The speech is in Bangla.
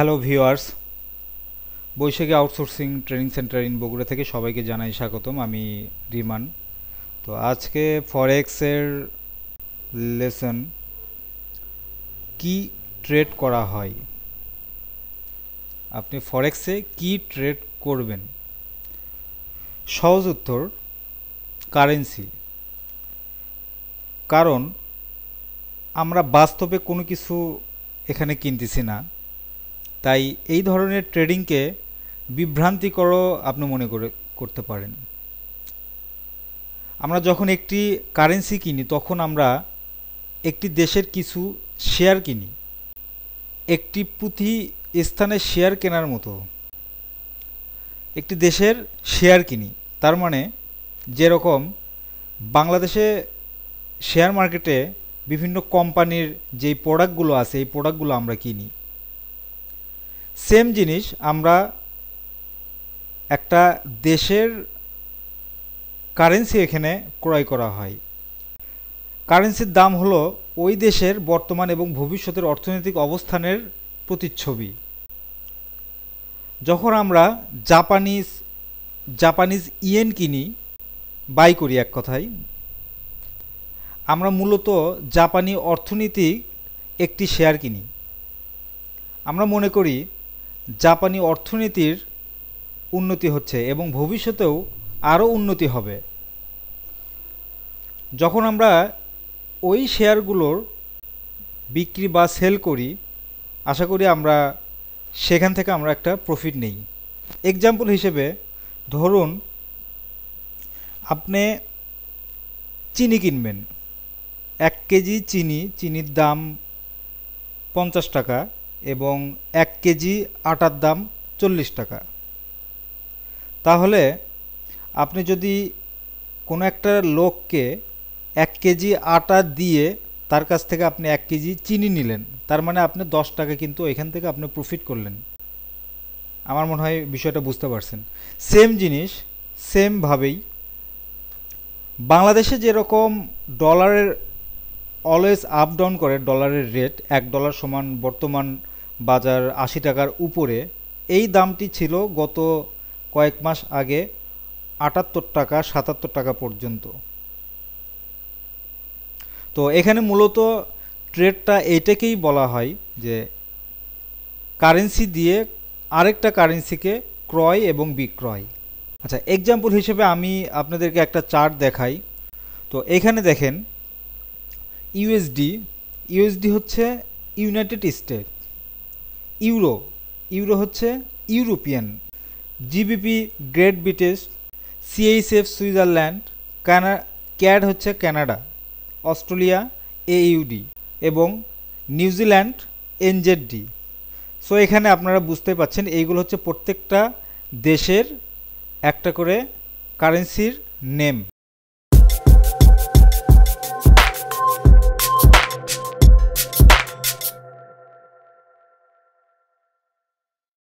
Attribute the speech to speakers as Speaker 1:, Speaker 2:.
Speaker 1: hello viewers Baishakhi outsourcing training center in Bogura থেকে সবাইকে জানাই স্বাগতম আমি রিমান তো আজকে ফরেক্সের লেসন কি ট্রেড করা হয় আপনি ফরেক্সে কি ট্রেড করবেন সহজ উত্তর কারেন্সি কারণ আমরা বাস্তবে কোনো কিছু এখানে কিনতেছি না তাই এই ধরনের ট্রেডিংকে বিভ্রান্তিকরও আপনি মনে করে করতে পারেন আমরা যখন একটি কারেন্সি কিনি তখন আমরা একটি দেশের কিছু শেয়ার কিনি একটি পুঁথি স্থানে শেয়ার কেনার মতো একটি দেশের শেয়ার কিনি তার মানে যেরকম বাংলাদেশে শেয়ার মার্কেটে বিভিন্ন কোম্পানির যেই প্রোডাক্টগুলো আছে এই প্রোডাক্টগুলো আমরা কিনি সেম জিনিস আমরা একটা দেশের কারেন্সি এখানে ক্রয় করা হয় কারেন্সির দাম হলো ওই দেশের বর্তমান এবং ভবিষ্যতের অর্থনৈতিক অবস্থানের প্রতিচ্ছবি যখন আমরা জাপানিজ জাপানিজ ইয়েন কিনি বাই করি এক কথায় আমরা মূলত জাপানি অর্থনীতি একটি শেয়ার কিনি আমরা মনে করি জাপানি অর্থনীতির উন্নতি হচ্ছে এবং ভবিষ্যতেও আরও উন্নতি হবে যখন আমরা ওই শেয়ারগুলোর বিক্রি বা সেল করি আশা করি আমরা সেখান থেকে আমরা একটা প্রফিট নেই এক্সাম্পল হিসেবে ধরুন আপনি চিনি কিনবেন এক কেজি চিনি চিনির দাম পঞ্চাশ টাকা এবং এক কেজি আটার দাম চল্লিশ টাকা তাহলে আপনি যদি কোনো একটা লোককে এক কেজি আটা দিয়ে তার কাছ থেকে আপনি এক কেজি চিনি নিলেন তার মানে আপনি দশ টাকা কিন্তু এখান থেকে আপনি প্রফিট করলেন আমার মনে হয় বিষয়টা বুঝতে পারছেন সেম জিনিস সেমভাবেই বাংলাদেশে যেরকম ডলারের অলওয়েজ আপ ডাউন করে ডলারের রেট এক ডলার সমান বর্তমান বাজার আশি টাকার উপরে এই দামটি ছিল গত কয়েক মাস আগে আটাত্তর টাকা সাতাত্তর টাকা পর্যন্ত তো এখানে মূলত ট্রেডটা এটাকেই বলা হয় যে কারেন্সি দিয়ে আরেকটা কারেন্সিকে ক্রয় এবং বিক্রয় আচ্ছা এক্সাম্পল হিসেবে আমি আপনাদেরকে একটা চার্ট দেখাই তো এখানে দেখেন ইউএসডি ইউএসডি হচ্ছে ইউনাইটেড স্টেট ইউরো ইউরো হচ্ছে European GBP Great British CHF Switzerland ক্যানা ক্যাড হচ্ছে ক্যানাডা অস্ট্রেলিয়া এইউডি এবং নিউজিল্যান্ড এনজেডডি সো এখানে আপনারা বুঝতে পাচ্ছেন এইগুলো হচ্ছে প্রত্যেকটা দেশের একটা করে কারেন্সির নেম